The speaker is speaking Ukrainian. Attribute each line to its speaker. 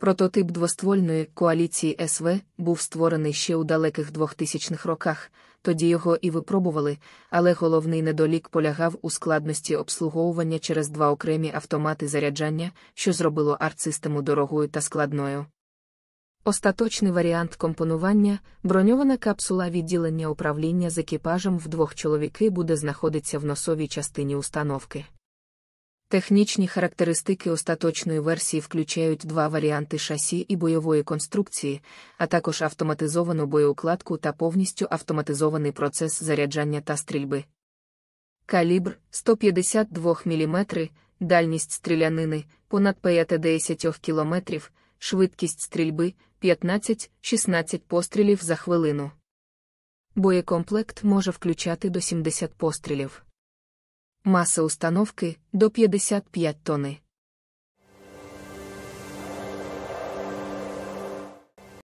Speaker 1: Прототип двоствольної коаліції СВ був створений ще у далеких 2000-х роках, тоді його і випробували, але головний недолік полягав у складності обслуговування через два окремі автомати заряджання, що зробило арт-систему дорогою та складною. Остаточний варіант компонування броньована капсула відділення управління з екіпажем в двох чоловіки буде знаходитися в носовій частині установки. Технічні характеристики остаточної версії включають два варіанти шасі і бойової конструкції, а також автоматизовану боєукладку та повністю автоматизований процес заряджання та стрільби. Калібр 152 мм, дальність стрілянини понад 50 км, швидкість стрільби 15-16 пострілів за хвилину. Боєкомплект може включати до 70 пострілів. Маса установки до 55 тонни.